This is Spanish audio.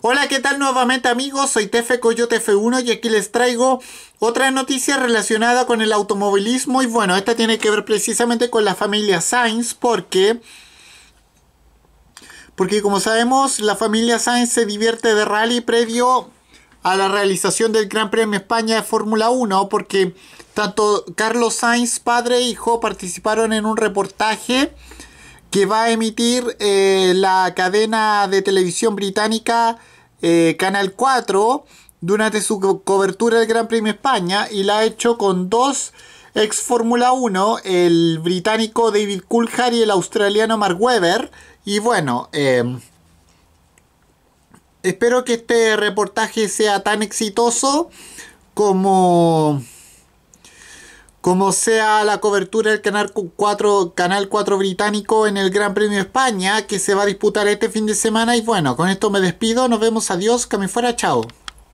Hola, ¿qué tal nuevamente amigos? Soy Tefe Coyote F1 y aquí les traigo otra noticia relacionada con el automovilismo y bueno, esta tiene que ver precisamente con la familia Sainz porque... Porque como sabemos, la familia Sainz se divierte de rally previo a la realización del Gran Premio España de Fórmula 1 porque tanto Carlos Sainz padre e hijo participaron en un reportaje que va a emitir eh, la cadena de televisión británica eh, Canal 4 durante su cobertura del Gran Premio España y la ha hecho con dos ex Fórmula 1, el británico David Coulthard y el australiano Mark Webber. Y bueno, em, espero que este reportaje sea tan exitoso como como sea la cobertura del Canal 4, Canal 4 británico en el Gran Premio España que se va a disputar este fin de semana. Y bueno, con esto me despido, nos vemos, adiós, que me fuera, chao.